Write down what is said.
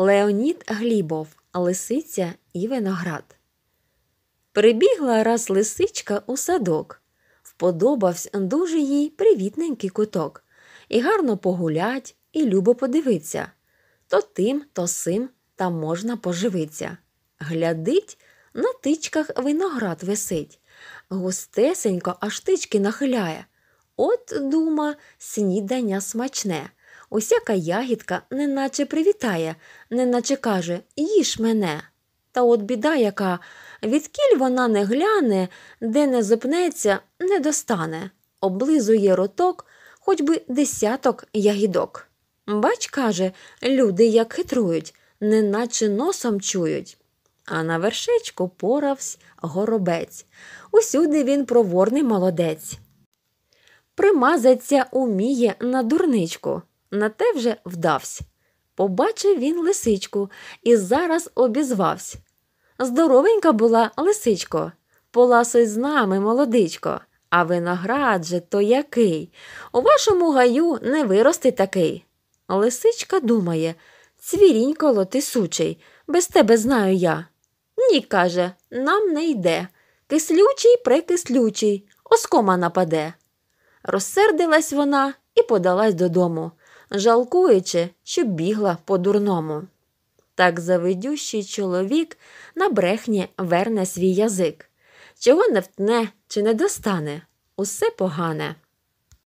Леонід Глібов, Лисиця і Виноград. Прибігла раз лисичка у садок. Вподобався дуже їй привітненький куток. І гарно погулять, і любо подивиться. То тим, то сим там можна поживиться. Глядить, на тичках виноград висить. Густесенько аж тички нахиляє. От, дума, снідання смачне усяка ягідка неначе привітає, неначе каже їж мене. Та от біда, яка відкіль вона не гляне, де не зопнеться, не достане, облизує роток, хоч би десяток ягідок. Бач, каже, люди як хитрують, неначе носом чують. А на вершечку поравсь горобець. Усюди він проворний молодець. Примазаться уміє на дурничку на те вже вдався. Побачив він лисичку і зараз обізвався. Здоровенька була лисичко, поласуй з нами, молодичко, а виноград же то який. У вашому гаю не вирости такий. Лисичка думає цвірінько сучий, без тебе знаю я. Ні, каже, нам не йде. Кислючий прекислючий, оскома нападе. Розсердилась вона і подалась додому жалкуючи, що бігла по дурному. Так завидющий чоловік на брехні верне свій язик. Чого не втне чи не достане, усе погане.